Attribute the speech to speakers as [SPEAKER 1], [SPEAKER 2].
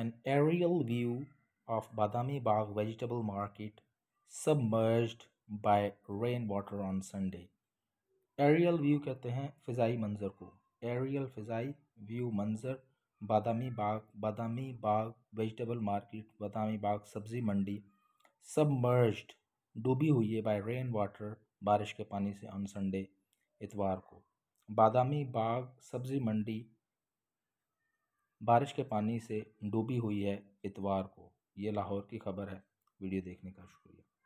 [SPEAKER 1] an aerial view of Badami Bagh vegetable market submerged by rainwater on Sunday. Aerial view कहते हैं फ़िज़ाई मंज़र को aerial फ़िज़ाई view मंज़र बादामी बाग बादामी बाग vegetable market बादामी बाग सब्ज़ी मंडी submerged डूबी हुई है बाय रेन वाटर बारिश के पानी से ऑन संडे इतवार को बादामी बाग सब्ज़ी मंडी बारिश के पानी से डूबी हुई है इतवार को ये लाहौर की खबर है वीडियो देखने का शुक्रिया